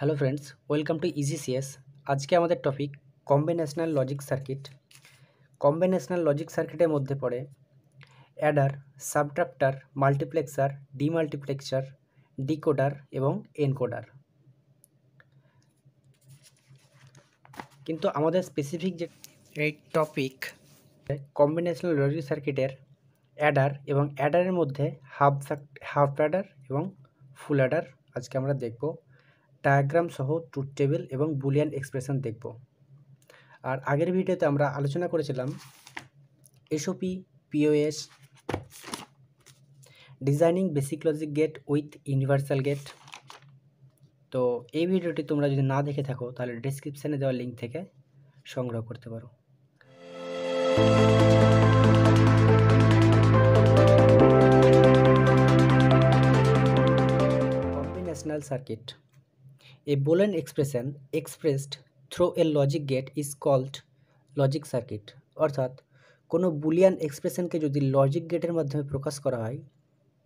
hello friends welcome to EGCS আজকে আমাদের topic combinational logic circuit combinational logic সার্কিটের মধ্যে পড়ে adder subtractor multiplexer demultiplexer decoder এবং এনকোডার কিন্তু আমাদের স্পেসিফিক যে এই টপিক কম্বিনেশনাল লজিক সার্কিটের অ্যাডার এবং অ্যাডারের মধ্যে হাফ হাফ অ্যাডার এবং ফুল অ্যাডার আজকে আমরা দেখবো ডায়াগ্রাম সহ ট্রুথ টেবিল এবং বুলিয়ান এক্সপ্রেশন দেখব আর আগের ভিডিওতে আমরা আলোচনা করেছিলাম SOP POS designing basic logic gate with universal gate তো এই ভিডিওটি তোমরা যদি না দেখে থাকো তাহলে ডিসক্রিপশানে দেওয়া লিঙ্ক থেকে সংগ্রহ করতে পারো combinational circuit A Boolean expression expressed through a logic gate is called logic circuit অর্থাৎ কোনো বুলিয়ান এক্সপ্রেশনকে যদি লজিক গেটের মাধ্যমে প্রকাশ করা হয়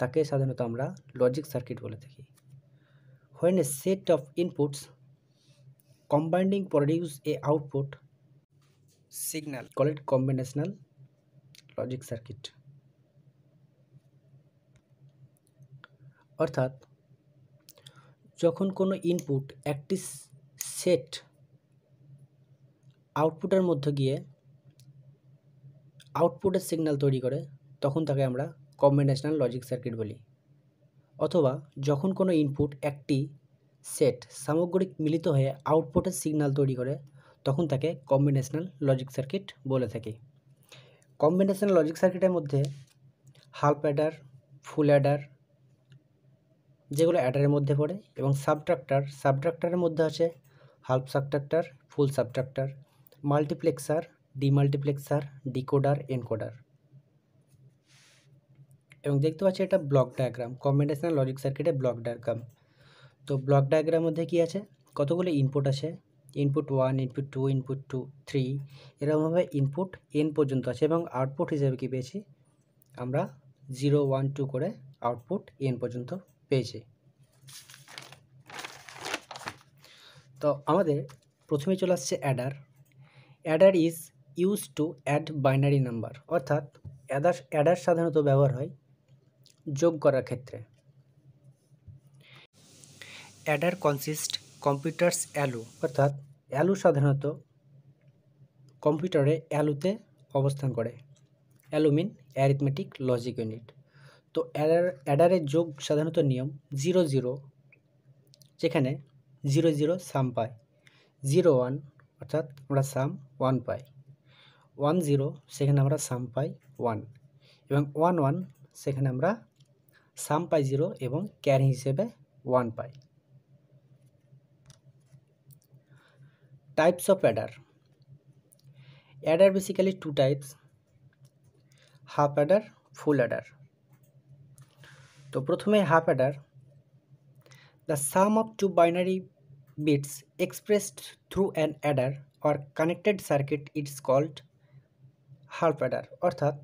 তাকে সাধারণত আমরা লজিক সার্কিট বলে থাকি when a set of inputs combining produce a output signal called combinational logic circuit অর্থাৎ যখন কোনো ইনপুট একটি সেট আউটপুটের মধ্যে গিয়ে আউটপুটের সিগন্যাল তৈরি করে তখন তাকে আমরা কম্বিনেশনাল লজিক সার্কিট বলি অথবা যখন কোনো ইনপুট একটি সেট সামগ্রিক মিলিত হয়ে আউটপুটের সিগন্যাল তৈরি করে তখন তাকে কম্বিনেশনাল লজিক সার্কিট বলে থাকি কম্বিনেশনাল লজিক সার্কিটের মধ্যে হাফ অ্যাডার ফুল অ্যাডার যেগুলো অ্যাডারের মধ্যে পড়ে এবং সাবট্রাক্টার সাবট্রাক্টারের মধ্যে আছে half subtractor full subtractor multiplexer demultiplexer decoder encoder এবং দেখতে পাচ্ছি এটা ব্লক ডায়াগ্রাম কম্বিনেশনাল লজিক সার্কিটে ব্লক ডায়াগ্রাম তো ব্লক ডায়াগ্রাম মধ্যে কী আছে কতগুলো ইনপুট আছে input one input two input two three এরকমভাবে ইনপুট এন পর্যন্ত আছে এবং আউটপুট হিসেবে কী পেয়েছি আমরা জিরো ওয়ান টু করে আউটপুট এন পর্যন্ত পেয়েছে তো আমাদের প্রথমে চলে আসছে adder adder is use to add binary number অর্থাৎ অ্যাডার অ্যাডার সাধারণত ব্যবহার হয় যোগ করার ক্ষেত্রে অ্যাডার কনসিস্ট কম্পিউটার্স অ্যালু অর্থাৎ অ্যালু সাধারণত কম্পিউটারে অ্যালুতে অবস্থান করে অ্যালুমিন অ্যারিথমেটিক লজিক ইউনিট তো অ্যাডার অ্যাডারের যোগ সাধারণত নিয়ম জিরো জিরো যেখানে জিরো জিরো সাম পাই জিরো ওয়ান অর্থাৎ আমরা সাম ওয়ান পাই ওয়ান জিরো সেখানে আমরা সাম পাই ওয়ান এবং ওয়ান ওয়ান সেখানে আমরা সাম পাই জিরো এবং ক্যারি হিসেবে ওয়ান পাই types of adder adder basically two types half adder full adder তো প্রথমে half adder the sum of two binary bits expressed through an adder or connected circuit it's called half adder অর্থাৎ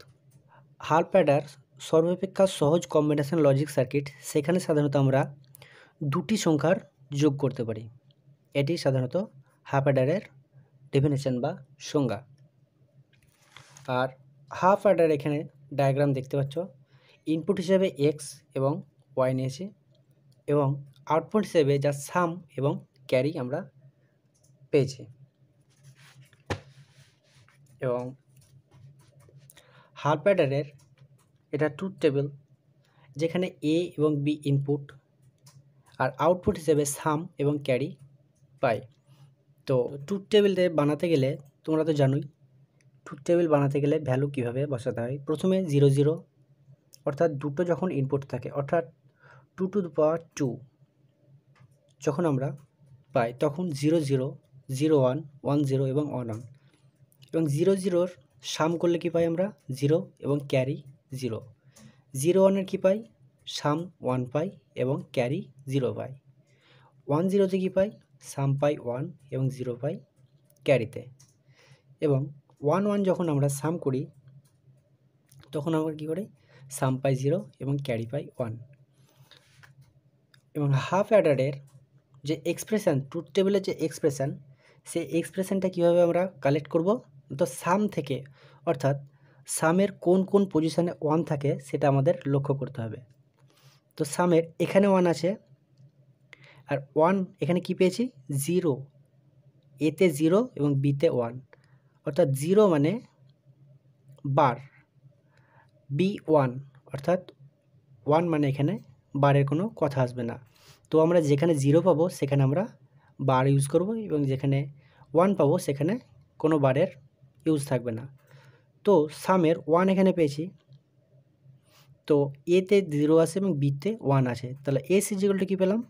half Eder সর্বাপেক্ষা সহজ combination logic circuit সেখানে সাধারণত আমরা দুটি সংখ্যার যোগ করতে পারি এটি সাধারণত হাফ অ্যাডারের ডেফিনেশন বা সংজ্ঞা আর হাফ অ্যাডার এখানে ডায়াগ্রাম দেখতে পাচ্ছ ইনপুট হিসেবে এক্স এবং ওয়াই নিয়েছি এবং আউটপুট হিসেবে যা সাম এবং ক্যারি আমরা পেয়েছি এবং হার্প অ্যাডারের এটা ট্রুথ টেবিল যেখানে এ এবং বি ইনপুট আর আউটপুট হিসেবে সাম এবং ক্যারি পাই তো ট্রুথ টেবিলে বানাতে গেলে তোমরা তো জানোই ট্রুথ টেবিল বানাতে গেলে ভ্যালু কিভাবে বসাতে হয় প্রথমে জিরো জিরো অর্থাৎ দুটো যখন ইনপুট থাকে অর্থাৎ two to the power two যখন আমরা পাই তখন zero zero zero one one zero এবং ওয়ান ওয়ান এবং জিরো জিরোর সাম করলে কি পাই আমরা জিরো এবং ক্যারি জিরো জিরো ওয়ানের কী পাই সাম ওয়ান পাই এবং ক্যারি জিরো পাই ওয়ান জিরোতে কী পাই সাম পাই ওয়ান এবং জিরো পাই ক্যারিতে এবং ওয়ান ওয়ান যখন আমরা সাম করি তখন আমরা কী করি সাম পাই জিরো এবং ক্যারি পাই ওয়ান এবং হাফ অ্যাডারের যে এক্সপ্রেশান ট্রুথ টেবিলের যে এক্সপ্রেশন সেই এক্সপ্রেশনটা কীভাবে আমরা কালেক্ট করব তো সাম থেকে অর্থাৎ সামের কোন কোন পজিশানে ওয়ান থাকে সেটা আমাদের লক্ষ্য করতে হবে তো সামের এখানে ওয়ান আছে আর ওয়ান এখানে কি পেয়েছি জিরো এতে জিরো এবং বিতে ওয়ান অর্থাৎ জিরো মানে বার বি ওয়ান অর্থাৎ ওয়ান মানে এখানে বারের কোনো কথা আসবে না তো আমরা যেখানে জিরো পাবো সেখানে আমরা বার ইউজ করব এবং যেখানে ওয়ান পাবো সেখানে কোনো বারের ইউজ থাকবে না তো সামের ওয়ান এখানে পেয়েছি তো এতে জিরো আছে এবং বিতে ওয়ান আছে তাহলে এ সিজিকলটা কী পেলাম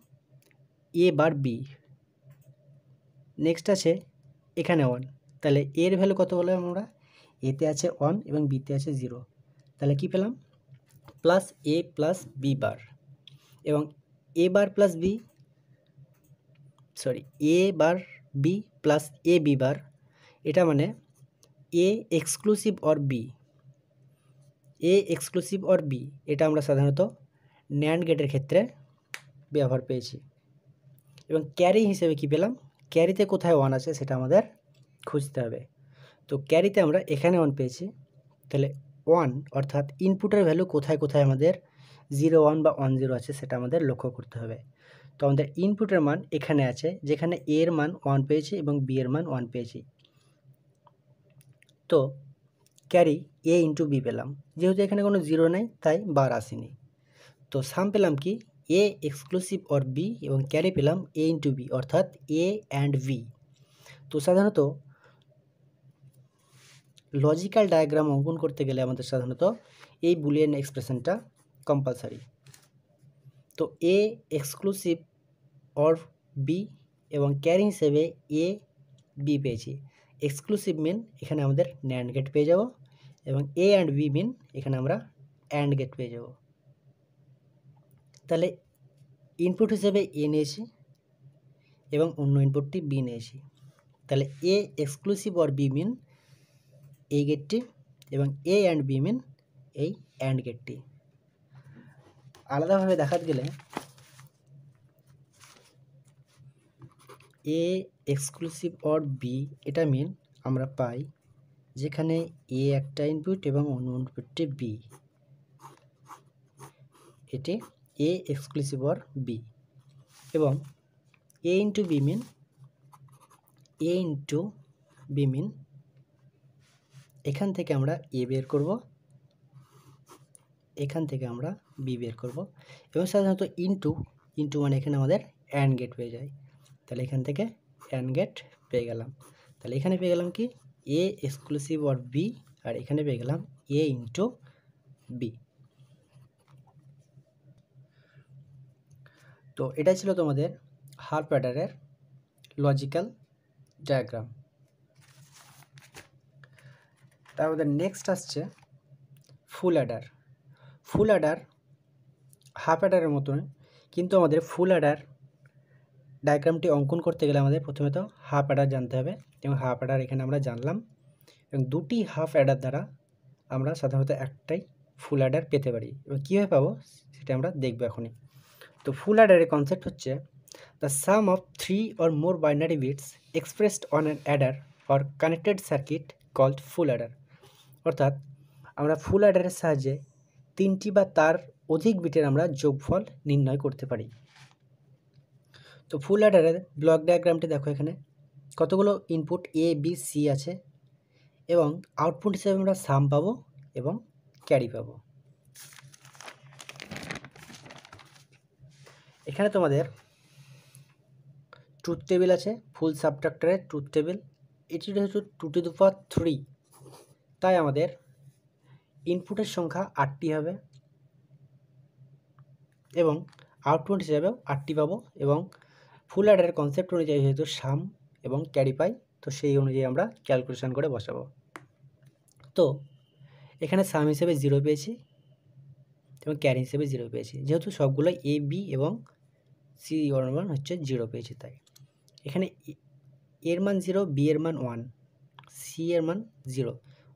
এ বার বি নেক্সট আছে এখানে ওয়ান তাহলে এর ভ্যালু কত বলে আমরা এতে আছে ওয়ান এবং বিতে আছে জিরো তাহলে কি পেলাম plus A plus B bar এবং A bar plus B sorry A bar B plus A B bar এটা মানে A exclusive or B A exclusive or B এটা আমরা সাধারণত ন্যান্ড গেটের ক্ষেত্রে ব্যবহার পেয়েছি এবং ক্যারি হিসেবে কি পেলাম ক্যারিতে কোথায় ওয়ান আছে সেটা আমাদের খুঁজতে হবে তো ক্যারিতে আমরা এখানে ওয়ান পেয়েছি তাহলে ওয়ান অর্থাৎ ইনপুটের ভ্যালু কোথায় কোথায় আমাদের জিরো ওয়ান বা ওয়ান জিরো আছে সেটা আমাদের লক্ষ্য করতে হবে তো আমাদের ইনপুটের মান এখানে আছে যেখানে এ এর মান ওয়ান পেয়েছি এবং বি এর মান ওয়ান পেয়েছি তো ক্যারি এ ইন্টু বি পেলাম যেহেতু এখানে কোনো জিরো নাই তাই বার আসেনি তো সাম পেলাম কি এ এক্সক্লুসিভ অর বি এবং ক্যারি পেলাম এ ইন্টু বি অর্থাৎ এ অ্যান্ড বি তো সাধারণত লজিক্যাল ডায়াগ্রাম অঙ্কন করতে গেলে আমাদের সাধারণত এই বুলিয়ান এক্সপ্রেশনটা কম্পালসারি তো এ এক্সক্লুসিভ অর বি এবং ক্যারি হিসেবে এ বি পেয়েছি এক্সক্লুসিভ মিন এখানে আমাদের ন্যান্ড গেট পেয়ে যাব এবং এ অ্যান্ড বি মিন এখানে আমরা অ্যান্ড গেট পেয়ে যাব তাহলে ইনপুট হিসেবে এ নিয়েছি এবং অন্য ইনপুটটি বি নিয়েছি তাহলে A exclusive or B mean এই গেটটি এবং এ অ্যান্ড বি মিন এই অ্যান্ড গেটটি আলাদাভাবে দেখা গেলে এ এক্সক্লুসিভ অর বি এটা মিন আমরা পাই যেখানে এ একটা ইনপুট এবং অন্য ইনপুটটি বি এটি এ এক্সক্লুসিভ অর বি এবং A into B mean A into B mean এখান থেকে আমরা এ বের করব এখান থেকে আমরা বি বের করব এবং সাধারণত ইনটু ইনটু মানে এখানে আমাদের অ্যান্ড গেট পেয়ে যায় তাহলে এখান থেকে অ্যান্ড গেট পেয়ে গেলাম তাহলে এখানে পেয়ে গেলাম কি এ এক্সক্লুসিভ অর বি আর এখানে পেয়ে গেলাম এ ইনটু বি তো এটা ছিল তোমাদের হার অ্যাডারের লজিক্যাল ডায়াগ্রাম তার মধ্যে নেক্সট আসছে full adder full adder half অ্যাডারের মতন কিন্তু আমাদের ফুল অ্যাডার ডায়াগ্রামটি অঙ্কন করতে গেলে আমাদের প্রথমে তো হাফ অ্যাডার জানতে হবে এবং হাফ অ্যাডার এখানে আমরা জানলাম এবং দুটি হাফ অ্যাডার দ্বারা আমরা সাধারণত একটাই ফুল অ্যাডার পেতে পারি এবং কীভাবে পাবো সেটা আমরা দেখব এখনই তো ফুল অ্যাডারের কনসেপ্ট হচ্ছে the sum of three or more binary bits expressed on an adder or connected circuit called full adder অর্থাৎ আমরা ফুল অ্যাডারের সাহায্যে তিনটি বা তার অধিক বিটের আমরা যোগফল নির্ণয় করতে পারি তো ফুল অ্যাডারের ব্লক ডায়াগ্রামটি দেখো এখানে কতগুলো ইনপুট এ বি সি আছে এবং আউটপুট হিসেবে আমরা সাম পাবো এবং ক্যারি পাবো এখানে তোমাদের ট্রুথ টেবিল আছে ফুল সাবট্রাক্টরের ট্রুথ টেবিল এটি হচ্ছে টু টু দু থ্রি তাই আমাদের ইনপুটের সংখ্যা আটটি হবে এবং আউটপুট হিসাবেও আটটি পাবো এবং ফুল অ্যাডারের কনসেপ্ট অনুযায়ী যেহেতু সাম এবং ক্যারি পাই তো সেই অনুযায়ী আমরা ক্যালকুলেশন করে বসাবো তো এখানে সাম হিসেবে জিরো পেয়েছি এবং ক্যারি হিসেবে জিরো পেয়েছি যেহেতু সবগুলো এ বি এবং সি ওয়ান হচ্ছে জিরো পেয়েছি তাই এখানে e, এর মান জিরো বি এর মান ওয়ান সি এর মান জিরো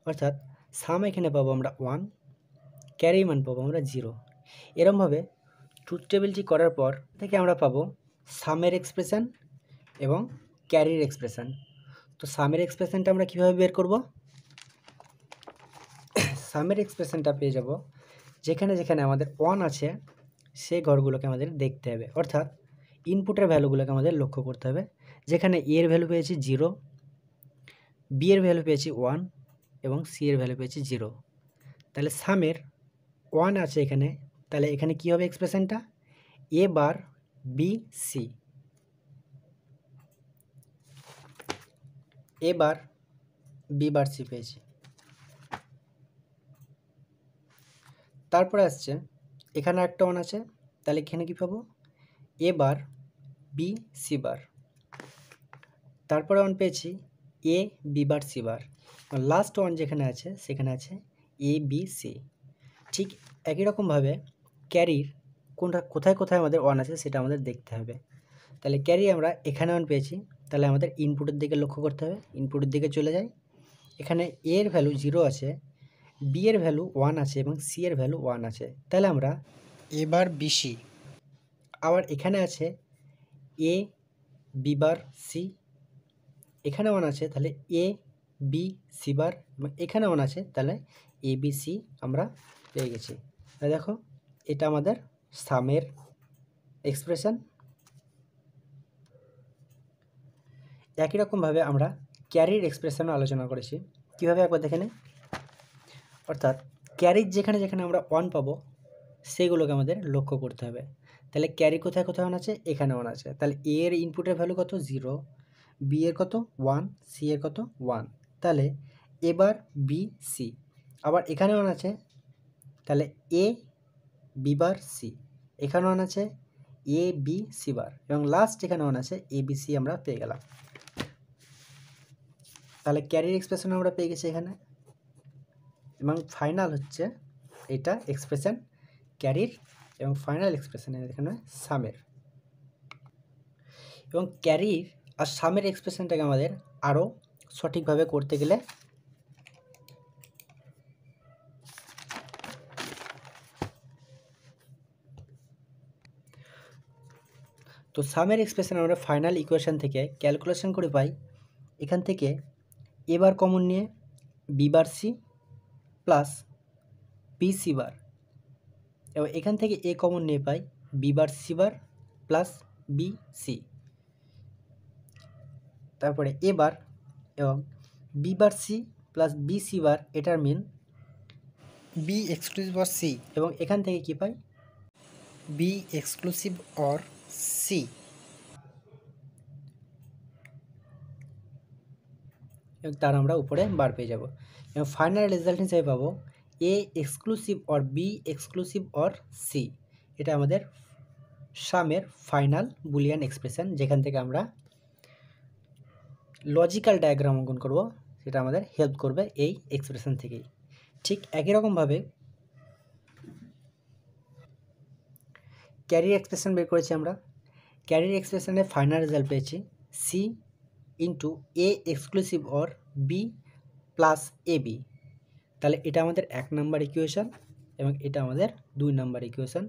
অর্থাৎ সাম এখানে পাবো আমরা ওয়ান ক্যারি মান পাবো আমরা জিরো এরমভাবে ট্রুথ টেবিলটি করার পর থেকে আমরা পাবো সামের এক্সপ্রেশান এবং ক্যারির এক্সপ্রেশন তো সামের এক্সপ্রেশনটা আমরা কীভাবে বের করব সামের এক্সপ্রেশনটা পেয়ে যাব যেখানে যেখানে আমাদের ওয়ান আছে সে ঘরগুলোকে আমাদের দেখতে হবে অর্থাৎ ইনপুটের ভ্যালুগুলোকে আমাদের লক্ষ্য করতে হবে যেখানে এর ভ্যালু পেয়েছি জিরো বি এর ভ্যালু পেয়েছি ওয়ান এবং সি এর ভ্যালু পেয়েছি জিরো তাহলে সামের ওয়ান আছে এখানে তাহলে এখানে কি হবে এক্সপ্রেশনটা A bar B C A bar B bar C পেয়েছি তারপরে আসছে এখানে একটা ওয়ান আছে তাহলে এখানে কি পাবো এ বার বি সি বার তারপরে ওয়ান পেয়েছি A B bar C bar last one যেখানে আছে সেখানে আছে এ বি সি ঠিক একই রকমভাবে ক্যারির কোনটা কোথায় কোথায় আমাদের ওয়ান আছে সেটা আমাদের দেখতে হবে তাহলে ক্যারি আমরা এখানে ওয়ান পেয়েছি তাহলে আমাদের ইনপুটের দিকে লক্ষ্য করতে হবে ইনপুটের দিকে চলে যাই এখানে এ এর ভ্যালু জিরো আছে বি এর ভ্যালু ওয়ান আছে এবং সি এর ভ্যালু ওয়ান আছে তাহলে আমরা এবার বিসি আবার এখানে আছে এ বি বার সি এখানে ওয়ান আছে তাহলে এ বি সি বার এখানে ওয়ান আছে তাহলে এবিসি আমরা পেয়ে গেছি তাহলে দেখো এটা আমাদের সামের এক্সপ্রেশন একই রকমভাবে আমরা ক্যারির এক্সপ্রেশনও আলোচনা করেছি কীভাবে একবার দেখে নেই অর্থাৎ ক্যারির যেখানে যেখানে আমরা ওয়ান পাবো সেগুলোকে আমাদের লক্ষ্য করতে হবে তাহলে ক্যারি কোথায় কোথায় অন আছে এখানে অন আছে তাহলে এ এর ইনপুটের ভ্যালু কত জিরো বি এর কত ওয়ান সি এর কত ওয়ান তাহলে এবার বি সি আবার এখানে অন আছে তাহলে এ বি বার সি এখানে অন আছে এ বি সি বার এবং লাস্ট এখানে অন আছে এ বি সি আমরা পেয়ে গেলাম তাহলে ক্যারিয়ার এক্সপ্রেশন আমরা পেয়ে গেছি এখানে এবং ফাইনাল হচ্ছে এটা এক্সপ্রেশন ক্যারির এবং ফাইনাল এক্সপ্রেশন এখানে সামের এবং ক্যারির আর সামের এক্সপ্রেশনটাকে আমাদের আরও সঠিকভাবে করতে গেলে তো সামের এক্সপ্রেশন আমরা ফাইনাল ইকুয়েশান থেকে ক্যালকুলেশন করে পাই এখান থেকে এবার কমন নিয়ে B bar C plus B C bar এখান থেকে এ কমন নিয়ে পাই B bar C plus B C তারপরে এবার এবং B bar C plus B C bar এটার mean B exclusive or C এবং এখান থেকে কি পাই বি এক্সক্লুসিভ অর সি এবং তার আমরা উপরে বার পেয়ে যাব এবং ফাইনাল রেজাল্ট হিসেবে পাবো A exclusive or B exclusive or C এটা আমাদের সামের ফাইনাল বুলিয়ান এক্সপ্রেশন যেখান থেকে আমরা লজিক্যাল ডায়াগ্রাম অঙ্কন করব সেটা আমাদের হেল্প করবে এই এক্সপ্রেশন থেকেই ঠিক একই রকমভাবে ক্যারিয়ার এক্সপ্রেশন বের করেছি আমরা ক্যারিয়ার এক্সপ্রেশনে ফাইনাল রেজাল্ট পেয়েছি C into A exclusive or B plus A B তাহলে এটা আমাদের এক নাম্বার ইকুয়েশান এবং এটা আমাদের দুই নাম্বার ইকুয়েশান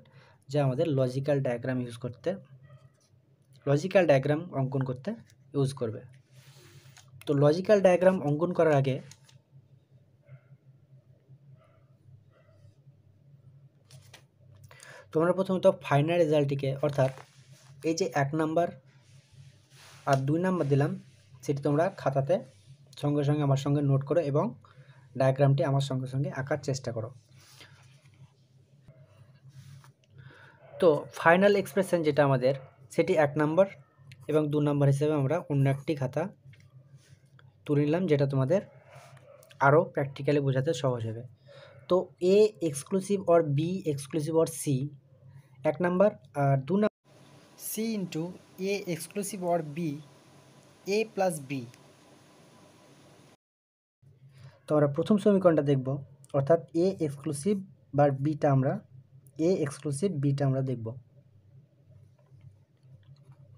যা আমাদের লজিক্যাল ডায়াগ্রাম ইউজ করতে লজিক্যাল ডায়াগ্রাম অঙ্কন করতে ইউজ করবে তো লজিক্যাল ডায়াগ্রাম অঙ্কন করার আগে তোমরা প্রথমত ফাইনাল রেজাল্টটিকে অর্থাৎ এই যে এক নাম্বার আর দুই নাম্বার দিলাম সেটি তোমরা খাতাতে সঙ্গে সঙ্গে আমার সঙ্গে নোট করো এবং ডায়াগ্রামটি আমার সঙ্গে সঙ্গে আঁকার চেষ্টা করো তো ফাইনাল এক্সপ্রেশন যেটা আমাদের সেটি এক নাম্বার এবং দু নাম্বার হিসেবে আমরা অন্য একটি খাতা তুলে নিলাম যেটা তোমাদের আরও প্র্যাকটিক্যালি বোঝাতে সহজ হবে তো A exclusive or B exclusive or C এক নাম্বার আর দু number C into A exclusive or B A plus B তো আমরা প্রথম সমীকরণটা দেখব অর্থাৎ এ এক্সক্লুসিভ বা বিটা আমরা এ এক্সক্লুসিভ বিটা আমরা দেখব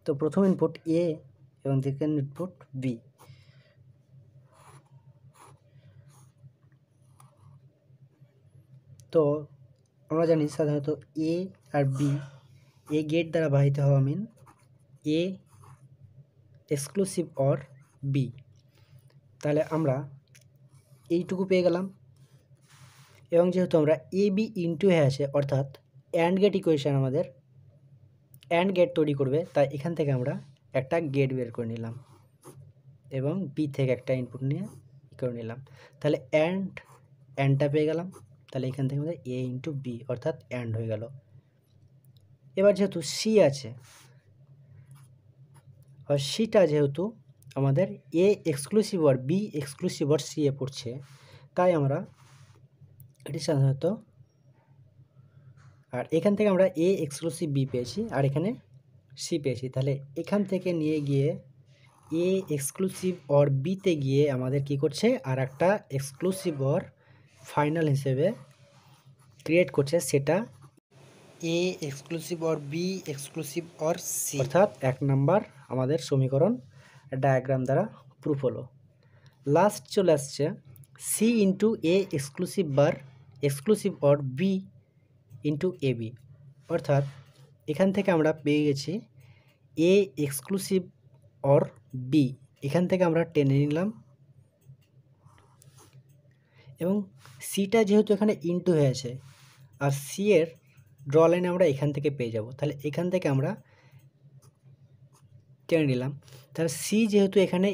তো প্রথম ইনপুট এ এবং সেকেন্ড ইনপুট বি তো আমরা জানি সাধারণত এ আর বি এ গেট দ্বারা বাহিত হওয়া mean A exclusive or B তাহলে আমরা এইটুকু পেয়ে গেলাম এবং যেহেতু আমরা এ বি ইন্টু আছে অর্থাৎ অ্যান্ড গেট ইকুয়েশান আমাদের অ্যান্ড গেট তৈরি করবে তাই এখান থেকে আমরা একটা গেট বের করে নিলাম এবং বি থেকে একটা ইনপুট নিয়ে করে নিলাম তাহলে অ্যান্ড অ্যান্ডটা পেয়ে গেলাম তাহলে এখান থেকে আমাদের এ ইন্টু বি অর্থাৎ অ্যান্ড হয়ে গেল এবার যেহেতু সি আছে আর সিটা যেহেতু আমাদের A exclusive or B exclusive or C এ পড়ছে তাই আমরা এটি সাধারণত আর এখান থেকে আমরা এ এক্সক্লুসিভ বি পেয়েছি আর এখানে সি পেয়েছি তাহলে এখান থেকে নিয়ে গিয়ে এ এক্সক্লুসিভ অর বিতে গিয়ে আমাদের কি করছে আর একটা এক্সক্লুসিভ অর ফাইনাল হিসেবে ক্রিয়েট করছে সেটা A exclusive or B exclusive or C অর্থাৎ এক নাম্বার আমাদের সমীকরণ ডায়াগ্রাম দ্বারা প্রুফ হলো লাস্ট চলে আসছে C into A exclusive bar exclusive or B into A B অর্থাৎ এখান থেকে আমরা পেয়ে গেছি এ এক্সক্লুসিভ অর বি এখান থেকে আমরা টেনে নিলাম এবং সিটা যেহেতু এখানে ইনটু হয়েছে আর সি এর ড্র লাইন আমরা এখান থেকে পেয়ে যাব তাহলে এখান থেকে আমরা টেনে নিলাম তাহলে সি যেহেতু এখানে